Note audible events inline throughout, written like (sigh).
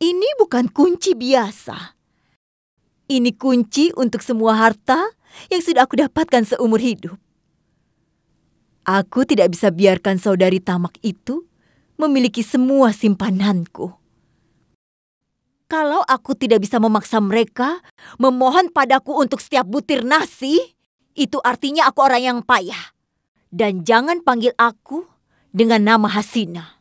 Ini bukan kunci biasa. Ini kunci untuk semua harta yang sudah aku dapatkan seumur hidup. Aku tidak bisa biarkan saudari tamak itu memiliki semua simpananku. Kalau aku tidak bisa memaksa mereka memohon padaku untuk setiap butir nasi, itu artinya aku orang yang payah. Dan jangan panggil aku dengan nama Hasina.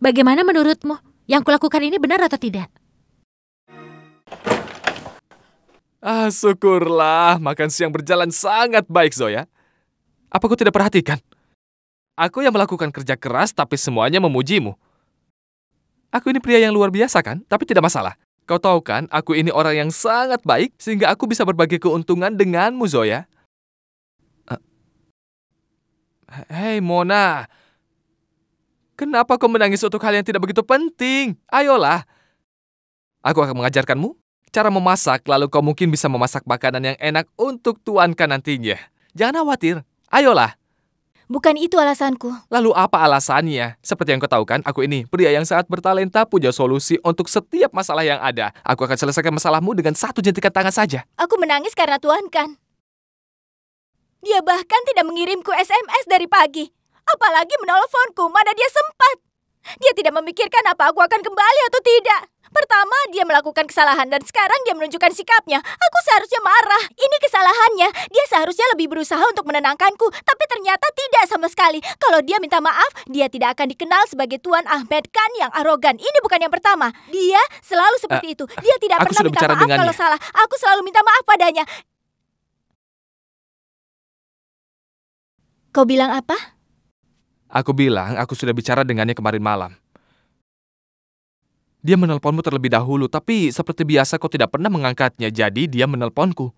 Bagaimana menurutmu? Yang kulakukan ini benar atau tidak? Ah, syukurlah. Makan siang berjalan sangat baik, Zoya. Apa kau tidak perhatikan? Aku yang melakukan kerja keras, tapi semuanya memujimu. Aku ini pria yang luar biasa, kan? Tapi tidak masalah. Kau tahu kan, aku ini orang yang sangat baik, sehingga aku bisa berbagi keuntungan denganmu, Zoya. Uh. Hei, Mona. Kenapa kau menangis untuk hal yang tidak begitu penting? Ayolah. Aku akan mengajarkanmu cara memasak, lalu kau mungkin bisa memasak makanan yang enak untuk tuankan nantinya. Jangan khawatir. Ayolah. Bukan itu alasanku. Lalu apa alasannya? Seperti yang kau tahu kan, aku ini pria yang sangat bertalenta punya solusi untuk setiap masalah yang ada. Aku akan selesaikan masalahmu dengan satu jentikan tangan saja. Aku menangis karena tuankan. Dia bahkan tidak mengirimku SMS dari pagi. Apalagi menelponku, mana dia sempat. Dia tidak memikirkan apa aku akan kembali atau tidak. Pertama, dia melakukan kesalahan dan sekarang dia menunjukkan sikapnya. Aku seharusnya marah. Ini kesalahannya. Dia seharusnya lebih berusaha untuk menenangkanku, tapi ternyata tidak sama sekali. Kalau dia minta maaf, dia tidak akan dikenal sebagai Tuan Ahmed Khan yang arogan. Ini bukan yang pertama. Dia selalu seperti uh, itu. Dia tidak pernah minta maaf dengannya. kalau salah. Aku selalu minta maaf padanya. Kau bilang apa? Aku bilang aku sudah bicara dengannya kemarin malam. Dia menelponmu terlebih dahulu, tapi seperti biasa kau tidak pernah mengangkatnya, jadi dia menelponku.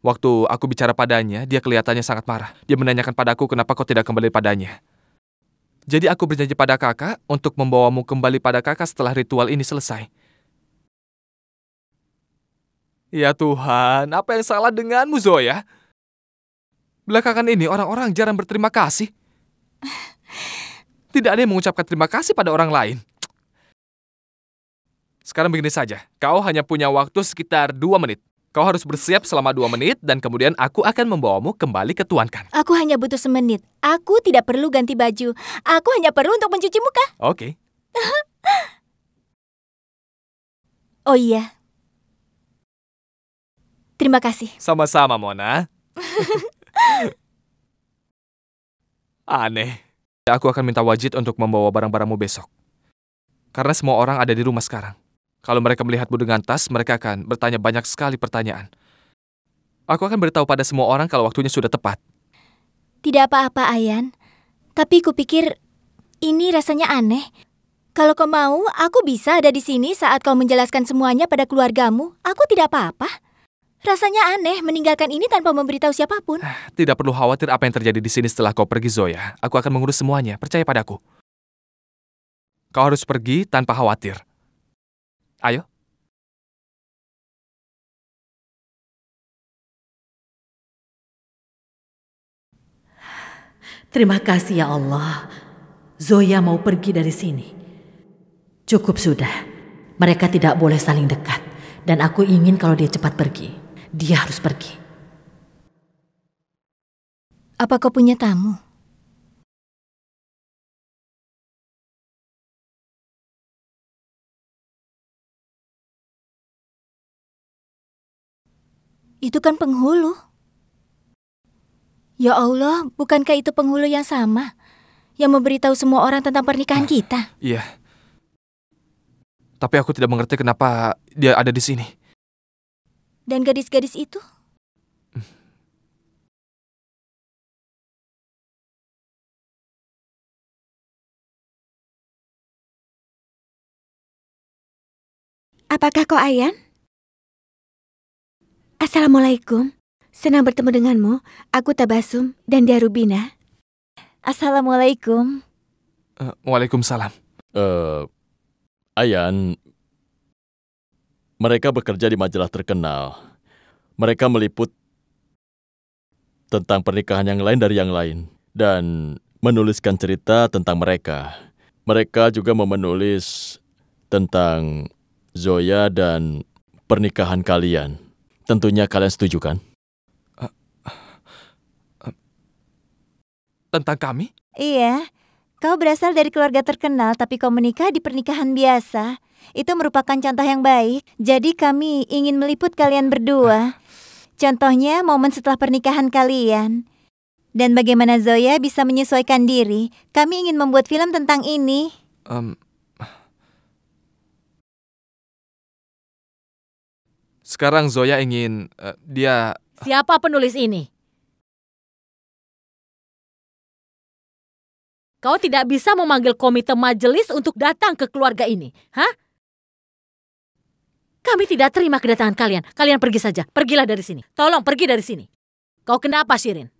Waktu aku bicara padanya, dia kelihatannya sangat marah. Dia menanyakan padaku kenapa kau tidak kembali padanya. Jadi aku berjanji pada kakak untuk membawamu kembali pada kakak setelah ritual ini selesai. Ya Tuhan, apa yang salah denganmu, Zoya? Belakangan ini orang-orang jarang berterima kasih. (laughs) Tidak ada yang mengucapkan terima kasih pada orang lain. Sekarang begini saja, kau hanya punya waktu sekitar dua menit. Kau harus bersiap selama dua menit dan kemudian aku akan membawamu kembali ke tuankan. Aku hanya butuh semenit. Aku tidak perlu ganti baju. Aku hanya perlu untuk mencuci muka. Oke. Okay. (laughs) oh iya. Terima kasih. Sama-sama, Mona. (laughs) Aneh. Ya, aku akan minta Wajid untuk membawa barang-barangmu besok. Karena semua orang ada di rumah sekarang. Kalau mereka melihatmu dengan tas, mereka akan bertanya banyak sekali pertanyaan. Aku akan beritahu pada semua orang kalau waktunya sudah tepat. Tidak apa-apa, Ayan. Tapi kupikir ini rasanya aneh. Kalau kau mau, aku bisa ada di sini saat kau menjelaskan semuanya pada keluargamu. Aku tidak apa-apa. Rasanya aneh meninggalkan ini tanpa memberitahu siapapun. Ah, tidak perlu khawatir apa yang terjadi di sini setelah kau pergi, Zoya. Aku akan mengurus semuanya, percaya padaku. Kau harus pergi tanpa khawatir. Ayo. Terima kasih ya Allah. Zoya mau pergi dari sini. Cukup sudah. Mereka tidak boleh saling dekat. Dan aku ingin kalau dia cepat pergi. Dia harus pergi. Apa kau punya tamu? Itu kan penghulu. Ya Allah, bukankah itu penghulu yang sama? Yang memberitahu semua orang tentang pernikahan ah, kita? Iya. Tapi aku tidak mengerti kenapa dia ada di sini dan gadis-gadis itu? Apakah kau Ayan? Assalamualaikum. Senang bertemu denganmu. Aku Tabasum dan Darubina. Assalamualaikum. Uh, Waalaikumsalam. Uh, Ayan, mereka bekerja di majalah terkenal. Mereka meliput tentang pernikahan yang lain dari yang lain dan menuliskan cerita tentang mereka. Mereka juga memenulis tentang Zoya dan pernikahan kalian. Tentunya kalian setuju kan? Eh, eh, eh, tentang kami? Iya, Kau berasal dari keluarga terkenal tapi kau menikah di pernikahan biasa. Itu merupakan contoh yang baik. Jadi kami ingin meliput kalian berdua. Contohnya momen setelah pernikahan kalian. Dan bagaimana Zoya bisa menyesuaikan diri. Kami ingin membuat film tentang ini. Um, sekarang Zoya ingin uh, dia... Siapa penulis ini? Kau tidak bisa memanggil komite majelis untuk datang ke keluarga ini, hah? Kami tidak terima kedatangan kalian. Kalian pergi saja. Pergilah dari sini. Tolong pergi dari sini. Kau kenapa, Shirin?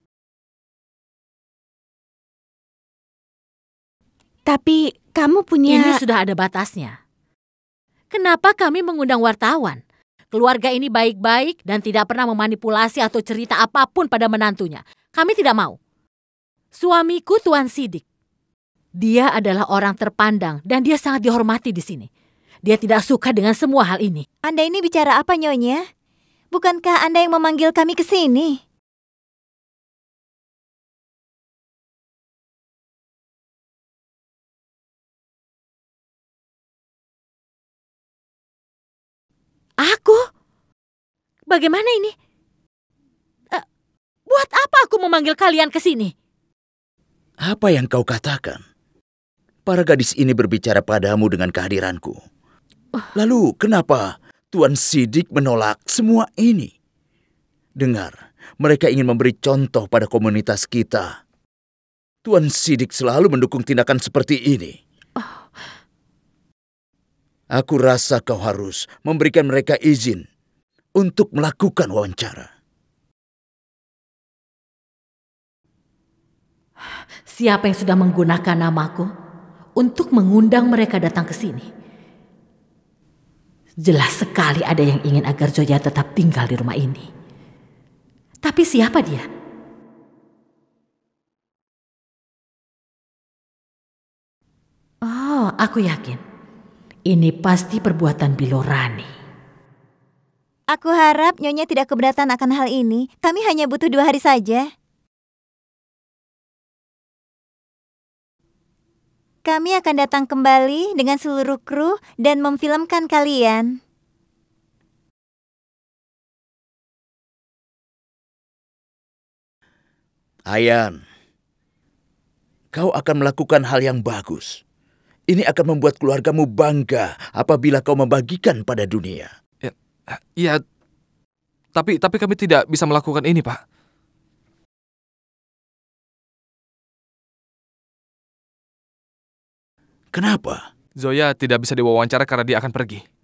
Tapi kamu punya... Ini sudah ada batasnya. Kenapa kami mengundang wartawan? Keluarga ini baik-baik dan tidak pernah memanipulasi atau cerita apapun pada menantunya. Kami tidak mau. Suamiku Tuan Sidik. Dia adalah orang terpandang dan dia sangat dihormati di sini. Dia tidak suka dengan semua hal ini. Anda ini bicara apa, Nyonya? Bukankah Anda yang memanggil kami ke sini? Aku? Bagaimana ini? Uh, buat apa aku memanggil kalian ke sini? Apa yang kau katakan? para gadis ini berbicara padamu dengan kehadiranku. Oh. Lalu kenapa Tuan Sidik menolak semua ini? Dengar, mereka ingin memberi contoh pada komunitas kita. Tuan Sidik selalu mendukung tindakan seperti ini. Oh. Aku rasa kau harus memberikan mereka izin untuk melakukan wawancara. Siapa yang sudah menggunakan namaku? untuk mengundang mereka datang ke sini. Jelas sekali ada yang ingin agar Joya tetap tinggal di rumah ini. Tapi siapa dia? Oh, aku yakin. Ini pasti perbuatan Bilorani. Aku harap Nyonya tidak keberatan akan hal ini. Kami hanya butuh dua hari saja. Kami akan datang kembali dengan seluruh kru dan memfilmkan kalian. Ayan, kau akan melakukan hal yang bagus. Ini akan membuat keluargamu bangga apabila kau membagikan pada dunia. Ya, ya tapi tapi kami tidak bisa melakukan ini, Pak. Kenapa? Zoya tidak bisa diwawancara karena dia akan pergi.